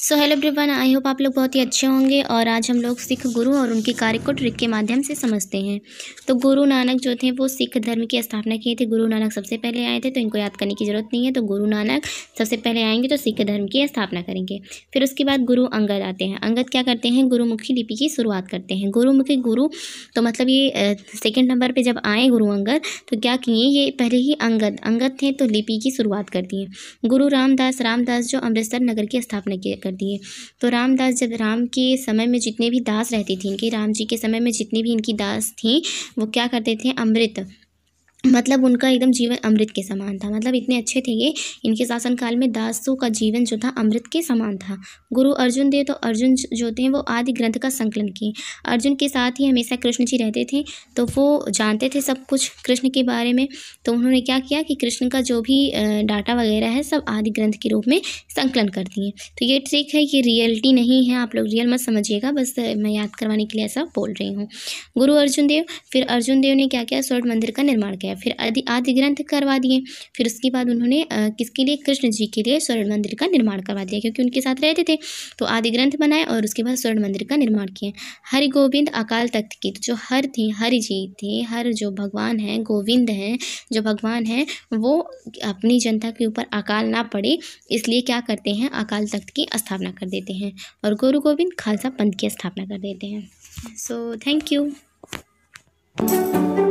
so hello everyone I hope आप लोग बहुत ही अच्छे होंगे और आज हम लोग सिख गुरु और उनके कार्य को ट्रिक के माध्यम से समझते हैं तो गुरु नानक जो थे वो सिख धर्म की स्थापना किए थे गुरु नानक सबसे पहले आए थे तो इनको याद करने की ज़रूरत नहीं है तो गुरु नानक सबसे पहले आएंगे तो सिख धर्म की स्थापना करेंगे फिर उसके बाद गुरु अंगद आते हैं अंगद क्या करते हैं गुरुमुखी लिपि की शुरुआत करते हैं गुरुमुखी गुरु तो मतलब ये सेकेंड नंबर पर जब आए गुरु अंगद तो क्या किए ये पहले ही अंगद अंगद थे तो लिपि की शुरुआत कर दिए गुरु रामदास रामदास जो अमृतसर नगर की स्थापना किए कर दिए तो रामदास जब राम के समय में जितने भी दास रहती थी इनके राम जी के समय में जितनी भी इनकी दास थी वो क्या करते थे अमृत मतलब उनका एकदम जीवन अमृत के समान था मतलब इतने अच्छे थे ये इनके शासनकाल में दासों का जीवन जो था अमृत के समान था गुरु अर्जुन देव तो अर्जुन जो थे वो आदि ग्रंथ का संकलन किए अर्जुन के साथ ही हमेशा कृष्ण जी रहते थे तो वो जानते थे सब कुछ कृष्ण के बारे में तो उन्होंने क्या किया कि कृष्ण का जो भी डाटा वगैरह है सब आदि ग्रंथ के रूप में संकलन कर दिए तो ये ट्रिक है कि रियलिटी नहीं है आप लोग रियल मत समझिएगा बस मैं याद करवाने के लिए ऐसा बोल रही हूँ गुरु अर्जुन देव फिर अर्जुन देव ने क्या किया स्वर्ण मंदिर का निर्माण किया गया फिर आदि आदि ग्रंथ करवा दिए फिर उसके बाद उन्होंने किसके लिए कृष्ण जी के लिए स्वर्ण मंदिर का निर्माण करवा दिया क्योंकि उनके साथ रहते थे तो आदि ग्रंथ बनाए और उसके बाद स्वर्ण मंदिर का निर्माण किए हरि गोविंद अकाल तख्त की जो हर थे हरि जी थे हर जो भगवान हैं गोविंद हैं जो भगवान हैं वो अपनी जनता के ऊपर अकाल ना पड़े इसलिए क्या करते हैं अकाल तख्त की स्थापना कर देते हैं और गुरु गोविंद खालसा पंथ की स्थापना कर देते हैं सो थैंक यू